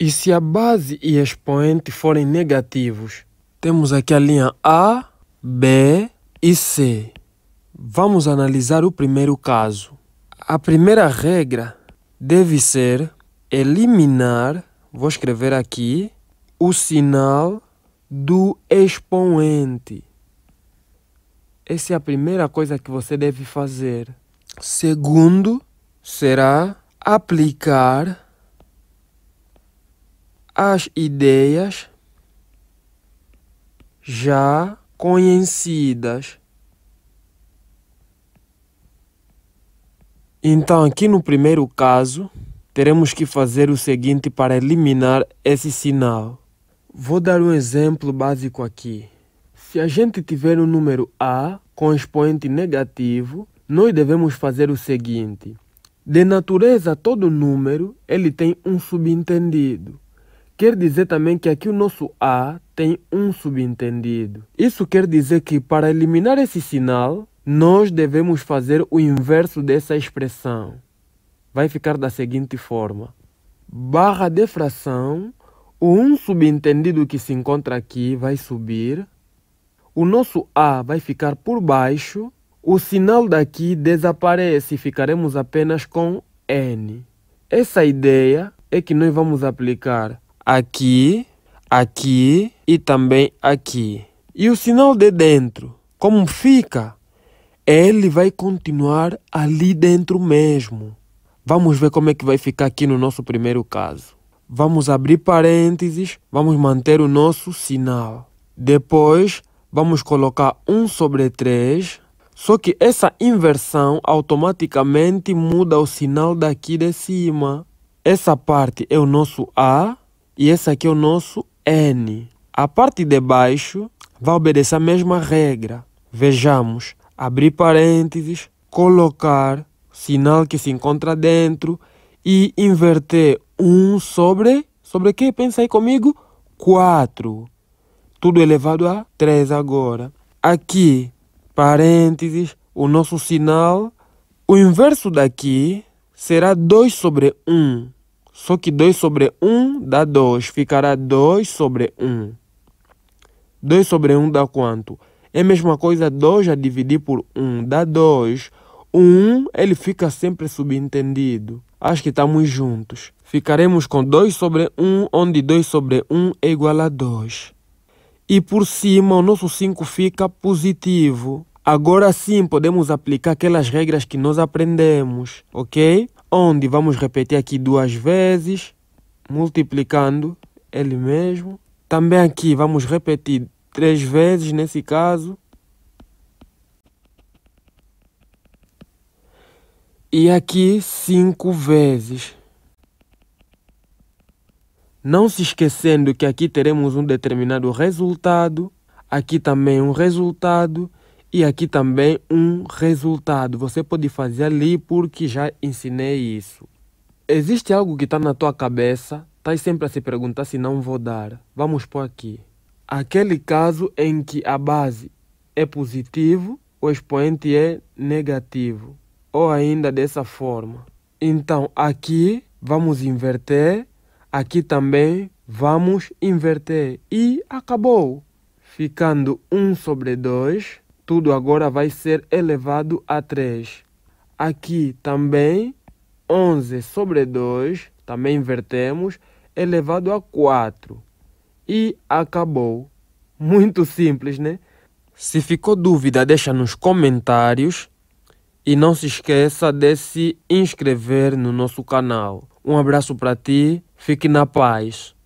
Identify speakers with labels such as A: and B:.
A: E se a base e expoente forem negativos, temos aqui a linha A, B e C. Vamos analisar o primeiro caso. A primeira regra deve ser eliminar, vou escrever aqui, o sinal do expoente. Essa é a primeira coisa que você deve fazer. Segundo, será aplicar as ideias já conhecidas. Então, aqui no primeiro caso, teremos que fazer o seguinte para eliminar esse sinal. Vou dar um exemplo básico aqui. Se a gente tiver o um número A com expoente negativo, nós devemos fazer o seguinte. De natureza, todo número ele tem um subentendido quer dizer também que aqui o nosso A tem um subentendido. Isso quer dizer que para eliminar esse sinal, nós devemos fazer o inverso dessa expressão. Vai ficar da seguinte forma. Barra de fração, o um subentendido que se encontra aqui vai subir. O nosso A vai ficar por baixo. O sinal daqui desaparece e ficaremos apenas com N. Essa ideia é que nós vamos aplicar aqui, aqui e também aqui. E o sinal de dentro, como fica? Ele vai continuar ali dentro mesmo. Vamos ver como é que vai ficar aqui no nosso primeiro caso. Vamos abrir parênteses, vamos manter o nosso sinal. Depois, vamos colocar 1 sobre 3, só que essa inversão automaticamente muda o sinal daqui de cima. Essa parte é o nosso A, e esse aqui é o nosso N. A parte de baixo vai obedecer a mesma regra. Vejamos, abrir parênteses, colocar sinal que se encontra dentro e inverter 1 um sobre, sobre que? Pensa aí comigo, 4. Tudo elevado a 3 agora. Aqui, parênteses, o nosso sinal, o inverso daqui será 2 sobre 1. Um. Só que 2 sobre 1 um dá 2, ficará 2 sobre 1. Um. 2 sobre 1 um dá quanto? É a mesma coisa 2 a dividir por 1, dá 2. O 1, ele fica sempre subentendido. Acho que estamos juntos. Ficaremos com 2 sobre 1, onde 2 sobre 1 é igual a 2. E por cima, o nosso 5 fica positivo. Agora sim, podemos aplicar aquelas regras que nós aprendemos, ok? onde vamos repetir aqui duas vezes, multiplicando ele mesmo. Também aqui vamos repetir três vezes nesse caso. E aqui cinco vezes. Não se esquecendo que aqui teremos um determinado resultado, aqui também um resultado e aqui também um resultado. Você pode fazer ali porque já ensinei isso. Existe algo que está na tua cabeça, está sempre a se perguntar se não vou dar. Vamos por aqui. Aquele caso em que a base é positivo, o expoente é negativo. Ou ainda dessa forma. Então aqui vamos inverter, aqui também vamos inverter. E acabou. Ficando 1 sobre 2 tudo agora vai ser elevado a 3. Aqui também, 11 sobre 2, também invertemos, elevado a 4. E acabou. Muito simples, né? Se ficou dúvida, deixa nos comentários. E não se esqueça de se inscrever no nosso canal. Um abraço para ti, fique na paz.